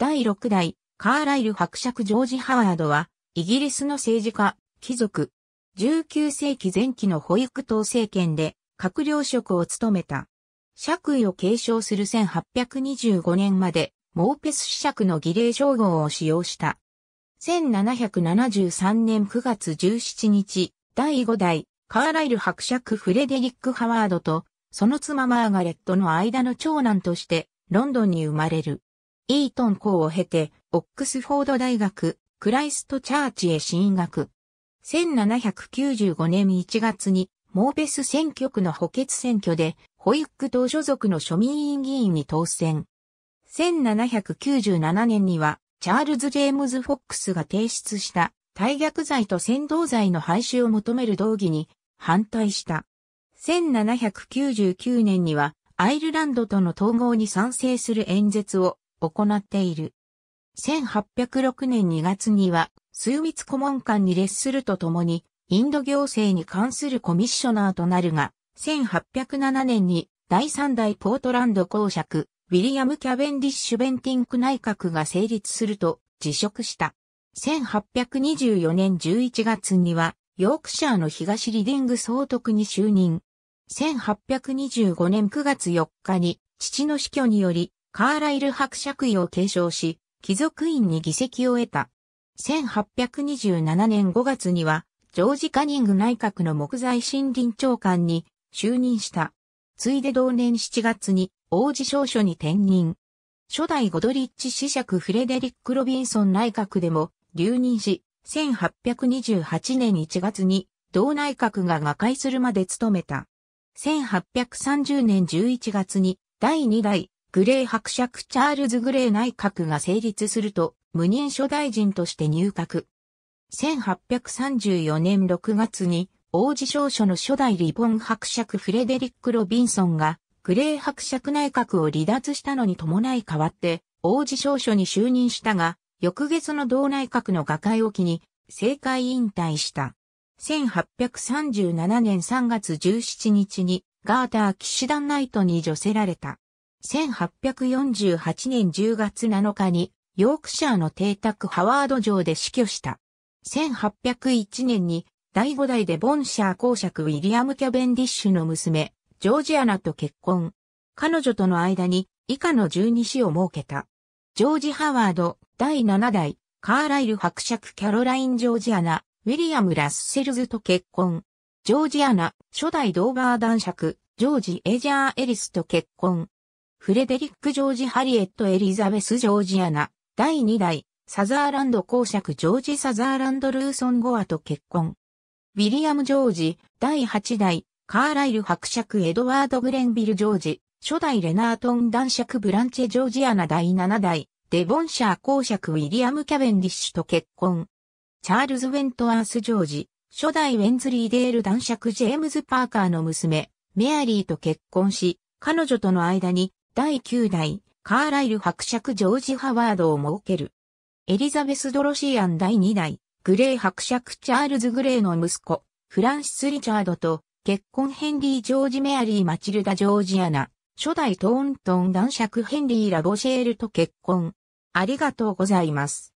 第6代、カーライル伯爵ジョージ・ハワードは、イギリスの政治家、貴族。19世紀前期の保育党政権で、閣僚職を務めた。爵位を継承する1825年まで、モーペス子爵の儀礼称号を使用した。1773年9月17日、第5代、カーライル伯爵フレデリック・ハワードと、その妻マーガレットの間の長男として、ロンドンに生まれる。イートン校を経て、オックスフォード大学、クライストチャーチへ進学。1795年1月に、モーベス選挙区の補欠選挙で、ホイック党所属の庶民委員議員に当選。1797年には、チャールズ・ジェームズ・フォックスが提出した大逆罪と扇動罪の廃止を求める動議に反対した。1799年にはアイルランドとの統合に賛成する演説を行っている。1806年2月には、枢密顧問官に列するとともに、インド行政に関するコミッショナーとなるが、1807年に第3代ポートランド公爵、ウィリアム・キャベンディッシュ・ベンティンク内閣が成立すると辞職した。1824年11月には、ヨークシャーの東リディング総督に就任。1825年9月4日に父の死去によりカーライル伯爵位を継承し、貴族院に議席を得た。1827年5月には、ジョージ・カニング内閣の木材森林長官に就任した。ついで同年7月に王子少書に転任。初代ゴドリッチ子爵フレデリック・ロビンソン内閣でも留任し、1828年1月に同内閣が瓦解するまで務めた。1830年11月に第2代グレー伯爵チャールズ・グレー内閣が成立すると、無任所大臣として入閣。1834年6月に、王子少書の初代リボン伯爵フレデリック・ロビンソンが、グレー伯爵内閣を離脱したのに伴い代わって、王子少書に就任したが、翌月の同内閣の瓦解を機に、政界引退した。1837年3月17日に、ガーター騎士団ナイトに除せられた。1848年10月7日に、ヨークシャーの邸宅ハワード城で死去した。1801年に、第5代でボンシャー公爵ウィリアム・キャベンディッシュの娘、ジョージアナと結婚。彼女との間に、以下の十二子を設けた。ジョージ・ハワード、第7代、カーライル伯爵キャロライン・ジョージアナ、ウィリアム・ラッセルズと結婚。ジョージアナ、初代ドーバー男爵、ジョージ・エジャー・エリスと結婚。フレデリック・ジョージ・ハリエット・エリザベス・ジョージアナ、第2代、サザーランド公爵ジョージ・サザーランド・ルーソン・ゴアと結婚。ウィリアム・ジョージ、第8代、カーライル伯爵エドワード・グレンビル・ジョージ、初代レナートン男爵ブランチェ・ジョージアナ第7代、デボンシャー公爵ウィリアム・キャベンディッシュと結婚。チャールズ・ウェントワース・ジョージ、初代ウェンズリーデール男爵ジェームズ・パーカーの娘、メアリーと結婚し、彼女との間に第9代、カーライル伯爵ジョージ・ハワードを設ける。エリザベス・ドロシアン第2代、グレー伯爵チャールズ・グレーの息子、フランシス・リチャードと、結婚ヘンリー・ジョージ・メアリー・マチルダ・ジョージアナ、初代トーントン男爵ヘンリー・ラボシェールと結婚。ありがとうございます。